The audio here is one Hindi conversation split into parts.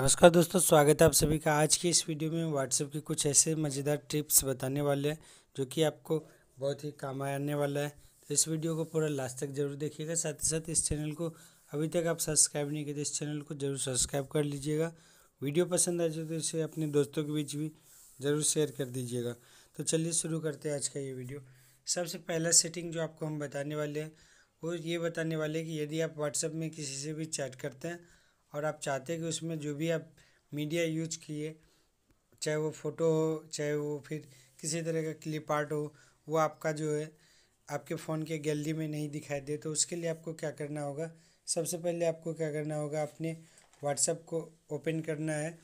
नमस्कार दोस्तों स्वागत है आप सभी का आज की इस वीडियो में व्हाट्सएप के कुछ ऐसे मज़ेदार टिप्स बताने वाले हैं जो कि आपको बहुत ही काम आने वाला है तो इस वीडियो को पूरा लास्ट तक जरूर देखिएगा साथ ही साथ इस चैनल को अभी तक आप सब्सक्राइब नहीं किए तो इस चैनल को जरूर सब्सक्राइब कर लीजिएगा वीडियो पसंद आ जाए तो इसे अपने दोस्तों के बीच भी ज़रूर शेयर कर दीजिएगा तो चलिए शुरू करते हैं आज का ये वीडियो सबसे पहला सेटिंग जो आपको हम बताने वाले हैं वो ये बताने वाले हैं कि यदि आप व्हाट्सएप में किसी से भी चैट करते हैं और आप चाहते कि उसमें जो भी आप मीडिया यूज किए चाहे वो फ़ोटो हो चाहे वो फिर किसी तरह का क्लिप आर्ट हो वो आपका जो है आपके फ़ोन के गैलरी में नहीं दिखाई दे तो उसके लिए आपको क्या करना होगा सबसे पहले आपको क्या करना होगा अपने व्हाट्सएप को ओपन करना है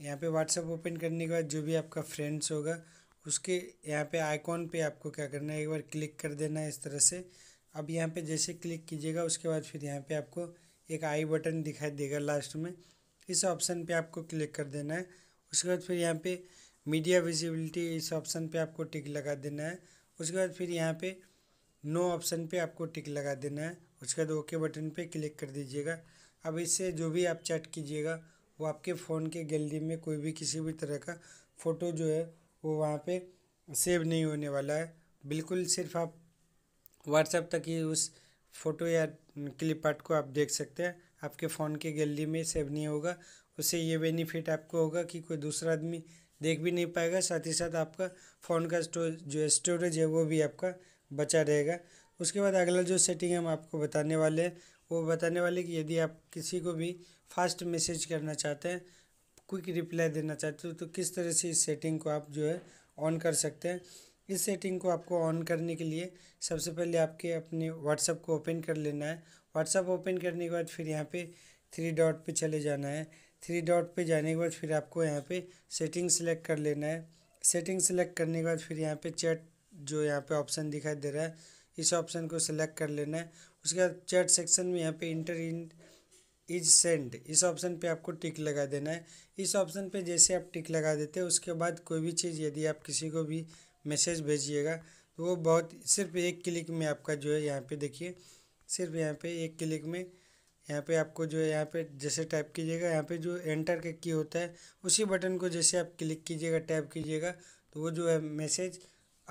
यहाँ पे व्हाट्सएप ओपन करने के बाद जो भी आपका फ्रेंड्स होगा उसके यहाँ पे आइकॉन पे आपको क्या करना है एक बार क्लिक कर देना है इस तरह से अब यहाँ पे जैसे क्लिक कीजिएगा उसके बाद फिर यहाँ पे आपको एक आई बटन दिखाई देगा लास्ट में इस ऑप्शन पे आपको क्लिक कर देना है उसके बाद फिर यहाँ पे मीडिया विजिबिलिटी इस ऑप्शन पे आपको टिक लगा देना है उसके बाद फिर यहाँ पे नो ऑप्शन पे आपको टिक लगा देना है उसके बाद ओके बटन पे क्लिक कर दीजिएगा अब इससे जो भी आप चैट कीजिएगा वो आपके फ़ोन के गैलरी में कोई भी किसी भी तरह का फ़ोटो जो है वो वहाँ पर सेव नहीं होने वाला है बिल्कुल सिर्फ आप व्हाट्सएप तक ही उस फ़ोटो या क्लिप आर्ट को आप देख सकते हैं आपके फ़ोन के गैलरी में सेव नहीं होगा उससे ये बेनिफिट आपको होगा कि कोई दूसरा आदमी देख भी नहीं पाएगा साथ ही साथ आपका फ़ोन का स्टोरेज जो स्टोरेज है वो भी आपका बचा रहेगा उसके बाद अगला जो सेटिंग हम आपको बताने वाले हैं वो बताने वाले कि यदि आप किसी को भी फास्ट मैसेज करना चाहते हैं क्विक रिप्लाई देना चाहते हो तो किस तरह से इस सेटिंग को आप जो है ऑन कर सकते हैं इस सेटिंग को आपको ऑन करने के लिए सबसे पहले आपके अपने व्हाट्सअप को ओपन कर लेना है व्हाट्सअप ओपन करने के बाद फिर यहाँ पे थ्री डॉट पे चले जाना है थ्री डॉट पे जाने के बाद फिर आपको यहाँ पे सेटिंग सेलेक्ट कर लेना है सेटिंग सेलेक्ट करने के बाद फिर यहाँ पे चैट जो यहाँ पे ऑप्शन दिखाई दे रहा है इस ऑप्शन को सिलेक्ट कर लेना है उसके बाद चैट सेक्शन में यहाँ पे इंटर इन इज सेंड इस ऑप्शन पे आपको टिक लगा देना है इस ऑप्शन पे जैसे आप टिक लगा देते हैं उसके बाद कोई भी चीज़ यदि आप किसी को भी मैसेज भेजिएगा तो वो बहुत सिर्फ एक क्लिक में आपका जो है यहाँ पे देखिए सिर्फ यहाँ पे एक क्लिक में यहाँ पे आपको जो है यहाँ पे जैसे टाइप कीजिएगा यहाँ पे जो एंटर का की होता है उसी बटन को जैसे आप क्लिक कीजिएगा टाइप कीजिएगा तो वो जो है मैसेज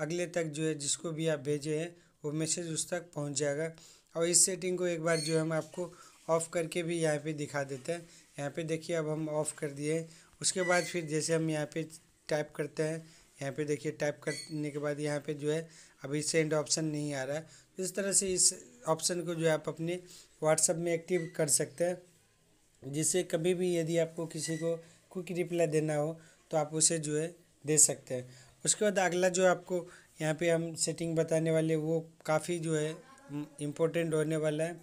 अगले तक जो है जिसको भी आप भेजे हैं वो मैसेज उस तक पहुँच जाएगा और इस सेटिंग को एक बार जो है हम आपको ऑफ़ करके भी यहाँ पे दिखा देते हैं यहाँ पे देखिए अब हम ऑफ़ कर दिए उसके बाद फिर जैसे हम यहाँ पे टाइप करते हैं यहाँ पे देखिए टाइप करने के बाद यहाँ पे जो है अभी सेंड ऑप्शन नहीं आ रहा है इस तरह से इस ऑप्शन को जो है आप अपने व्हाट्सएप में एक्टिव कर सकते हैं जिससे कभी भी यदि आपको किसी को क्विक रिप्लाई देना हो तो आप उसे जो है दे सकते हैं उसके बाद अगला जो आपको यहाँ पे हम सेटिंग बताने वाले वो काफ़ी जो है इम्पोर्टेंट होने वाला है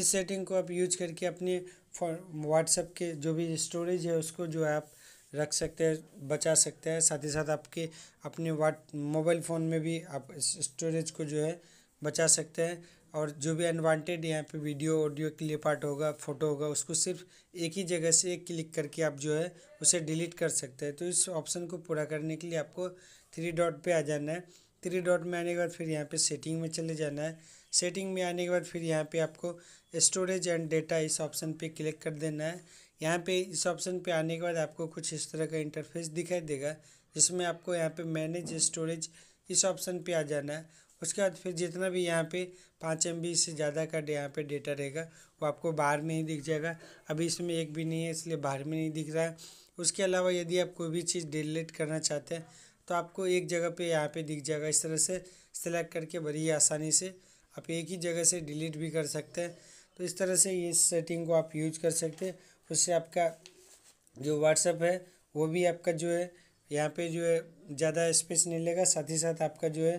इस सेटिंग को आप यूज करके अपने व्हाट्सएप के जो भी स्टोरेज है उसको जो है आप रख सकते हैं बचा सकते हैं साथ ही साथ आपके अपने वाट मोबाइल फ़ोन में भी आप स्टोरेज को जो है बचा सकते हैं और जो भी अनवांटेड यहाँ पे वीडियो ऑडियो क्लिप आर्ट होगा फ़ोटो होगा उसको सिर्फ एक ही जगह से एक क्लिक करके आप जो है उसे डिलीट कर सकते हैं तो इस ऑप्शन को पूरा करने के लिए आपको थ्री डॉट पे आ जाना है थ्री डॉट में आने के बाद फिर यहाँ पे सेटिंग में चले जाना है सेटिंग में आने के बाद फिर यहाँ पर आपको स्टोरेज एंड डेटा इस ऑप्शन पर क्लिक कर देना है यहाँ पे इस ऑप्शन पे आने के बाद आपको कुछ इस तरह का इंटरफेस दिखाई देगा जिसमें आपको यहाँ पे मैनेज स्टोरेज इस ऑप्शन पे आ जाना है उसके बाद फिर जितना भी यहाँ पे पाँच एम से ज़्यादा का यहाँ पे डेटा रहेगा वो आपको बाहर में ही दिख जाएगा अभी इसमें एक भी नहीं है इसलिए बाहर में नहीं दिख रहा है उसके अलावा यदि आप कोई भी चीज़ डिलीट करना चाहते हैं तो आपको एक जगह पर यहाँ पर दिख जाएगा इस तरह से सिलेक्ट करके बड़ी आसानी से आप एक ही जगह से डिलीट भी कर सकते हैं तो इस तरह से इस सेटिंग को आप यूज कर सकते हैं उससे आपका जो व्हाट्सअप है वो भी आपका जो है यहाँ पे जो है ज़्यादा स्पेस नहीं लेगा साथ ही साथ आपका जो है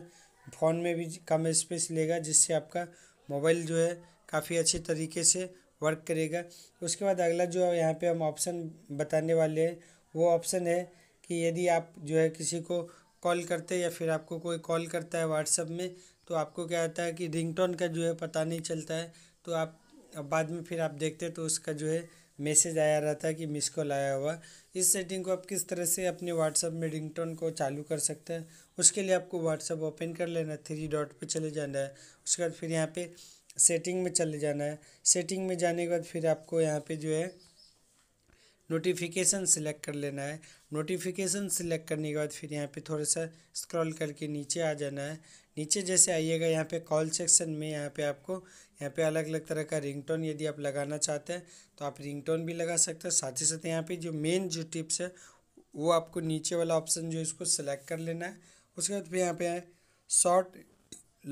फ़ोन में भी कम स्पेस लेगा जिससे आपका मोबाइल जो है काफ़ी अच्छे तरीके से वर्क करेगा उसके बाद अगला जो यहाँ पे हम ऑप्शन बताने वाले हैं वो ऑप्शन है कि यदि आप जो है किसी को कॉल करते या फिर आपको कोई कॉल करता है व्हाट्सअप में तो आपको क्या आता है कि रिंगटोन का जो है पता नहीं चलता है तो आप बाद में फिर आप देखते तो उसका जो है मैसेज आया रहा था कि मिस कॉल आया हुआ इस सेटिंग को आप किस तरह से अपने व्हाट्सअप में रिंगटोन को चालू कर सकते हैं उसके लिए आपको व्हाट्सअप ओपन कर लेना है थ्री डॉट पे चले जाना है उसके बाद फिर यहाँ पे सेटिंग में चले जाना है सेटिंग में जाने के बाद फिर आपको यहाँ पे जो है नोटिफिकेशन सिलेक्ट कर लेना है नोटिफिकेशन सिलेक्ट करने के बाद फिर यहाँ पे थोड़ा सा स्क्रॉल करके नीचे आ जाना है नीचे जैसे आइएगा यहाँ पे कॉल सेक्शन में यहाँ पे आपको यहाँ पे अलग अलग तरह का रिंगटोन यदि आप लगाना चाहते हैं तो आप रिंगटोन भी लगा सकते हैं साथ ही साथ यहाँ पे जो मेन जो टिप्स है वो आपको नीचे वाला ऑप्शन जो इसको सिलेक्ट कर लेना है उसके बाद फिर यहाँ पे शॉर्ट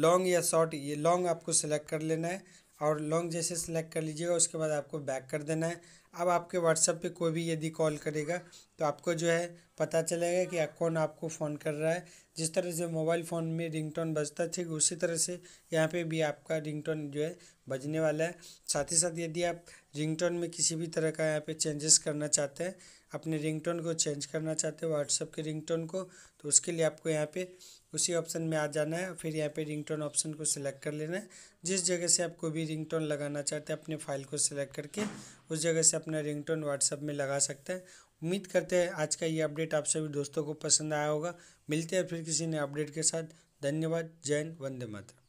लॉन्ग या शॉर्ट ये लॉन्ग आपको सिलेक्ट कर लेना है और लॉन्ग जैसे सिलेक्ट कर लीजिएगा उसके बाद आपको बैक कर देना है अब आपके व्हाट्सएप पे कोई भी यदि कॉल करेगा तो आपको जो है पता चलेगा कि कौन आपको फ़ोन कर रहा है जिस तरह से मोबाइल फ़ोन में रिंगटोन बजता ठीक उसी तरह से यहाँ पे भी आपका रिंगटोन जो है बजने वाला है साथ ही साथ यदि आप रिंगटोन में किसी भी तरह का यहाँ पे चेंजेस करना चाहते हैं अपने रिंगटोन को चेंज करना चाहते हैं व्हाट्सएप के रिंगटोन को तो उसके लिए आपको यहाँ पे उसी ऑप्शन में आ जाना है फिर यहाँ पे रिंगटोन ऑप्शन को सिलेक्ट कर लेना है जिस जगह से आप कोई भी रिंगटोन लगाना चाहते हैं अपने फाइल को सिलेक्ट करके उस जगह से अपना रिंगटोन व्हाट्सअप में लगा सकते हैं उम्मीद करते हैं आज का ये अपडेट आप सभी दोस्तों को पसंद आया होगा मिलते हैं फिर किसी ने अपडेट के साथ धन्यवाद जैन वंदे मातरम